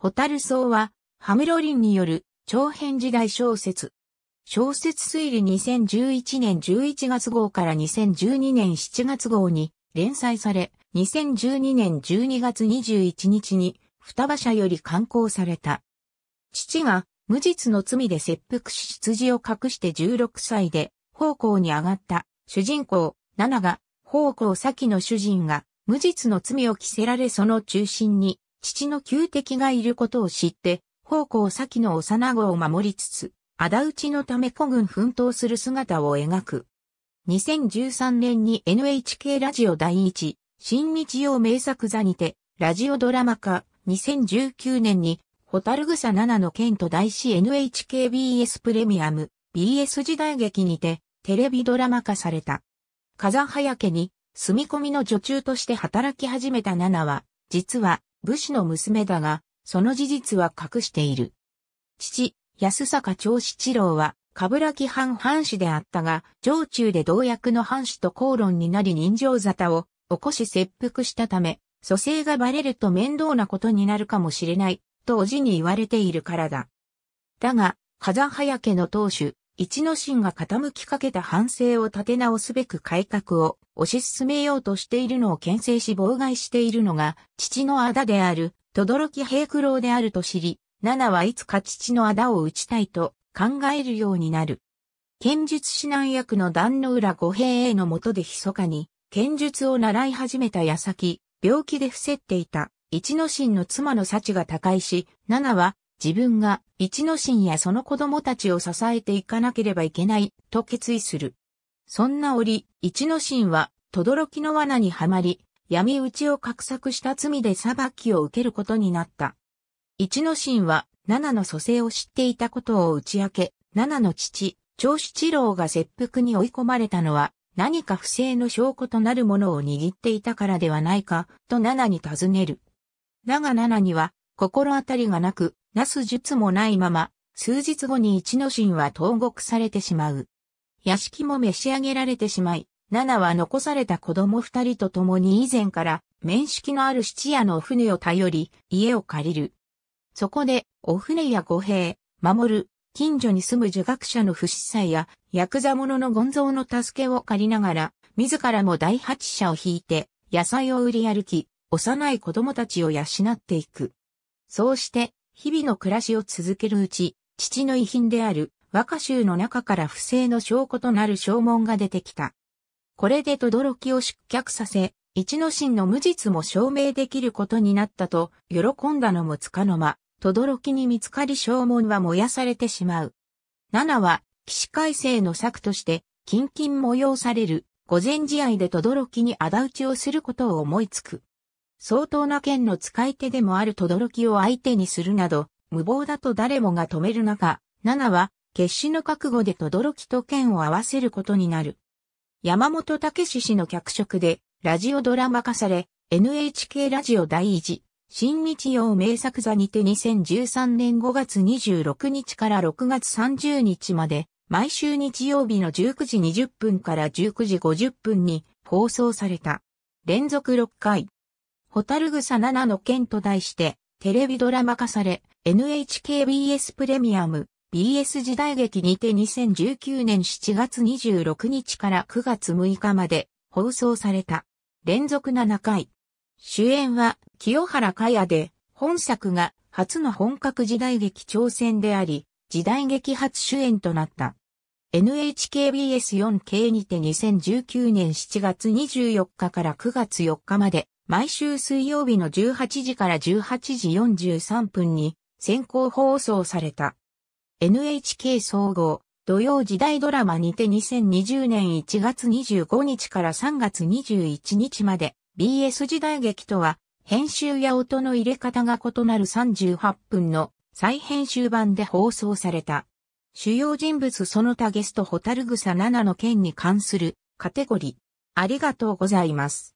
ホタルソウは、ハムロリンによる長編時代小説。小説推理2011年11月号から2012年7月号に連載され、2012年12月21日に双葉社より刊行された。父が無実の罪で切腹し羊を隠して16歳で奉公に上がった主人公、ナナが奉公先の主人が無実の罪を着せられその中心に父の旧敵がいることを知って、奉公先の幼子を守りつつ、仇討ちのため古軍奮闘する姿を描く。2013年に NHK ラジオ第一、新日曜名作座にて、ラジオドラマ化、2019年に、ホタルグサ7の剣と題し NHKBS プレミアム、BS 時代劇にて、テレビドラマ化された。風早家に、住み込みの女中として働き始めた7は、実は、武士の娘だが、その事実は隠している。父、安坂長七郎は、らき藩藩士であったが、上中で同役の藩士と口論になり人情沙汰を起こし切腹したため、蘇生がバレると面倒なことになるかもしれない、とおじに言われているからだ。だが、風早家の当主、一之進が傾きかけた反省を立て直すべく改革を推し進めようとしているのを牽制し妨害しているのが、父の仇である、轟平九郎であると知り、七はいつか父の仇を打ちたいと考えるようになる。剣術指南役の壇の浦五平英のもとで密かに、剣術を習い始めた矢先、病気で伏せっていた、一之進の妻の幸が他界し、七は自分が一之進やその子供たちを支えていかなければいけないと決意する。そんな折、一之進は、轟の罠にはまり、闇討ちを画策した罪で裁きを受けることになった。一之進は、七の蘇生を知っていたことを打ち明け、七の父、長七郎が切腹に追い込まれたのは、何か不正の証拠となるものを握っていたからではないか、と七に尋ねる。だが七には、心当たりがなく、なす術もないまま、数日後に一の神は投獄されてしまう。屋敷も召し上げられてしまい、七は残された子供二人と共に以前から面識のある七夜の船を頼り、家を借りる。そこで、お船や護兵、守る、近所に住む儒学者の不死祭や、ヤクザ者の権蔵の助けを借りながら、自らも第八者を引いて、野菜を売り歩き、幼い子供たちを養っていく。そうして、日々の暮らしを続けるうち、父の遺品である和歌集の中から不正の証拠となる証文が出てきた。これで轟を失脚させ、一之進の無実も証明できることになったと、喜んだのもつかの間、轟に見つかり証文は燃やされてしまう。七は、起死回生の策として、近々催される、午前試合で轟に仇討ちをすることを思いつく。相当な剣の使い手でもある轟を相手にするなど、無謀だと誰もが止める中、七は、決死の覚悟で轟と剣を合わせることになる。山本武氏の脚色で、ラジオドラマ化され、NHK ラジオ第一、新日曜名作座にて2013年5月26日から6月30日まで、毎週日曜日の19時20分から19時50分に放送された。連続6回。ホタルグサ7の件と題して、テレビドラマ化され、NHKBS プレミアム、BS 時代劇にて2019年7月26日から9月6日まで放送された。連続7回。主演は清原かやで、本作が初の本格時代劇挑戦であり、時代劇初主演となった。NHKBS4K にて2019年7月24日から9月4日まで毎週水曜日の18時から18時43分に先行放送された。NHK 総合土曜時代ドラマにて2020年1月25日から3月21日まで BS 時代劇とは編集や音の入れ方が異なる38分の再編集版で放送された。主要人物その他ゲストホタルグサ7の件に関するカテゴリー。ありがとうございます。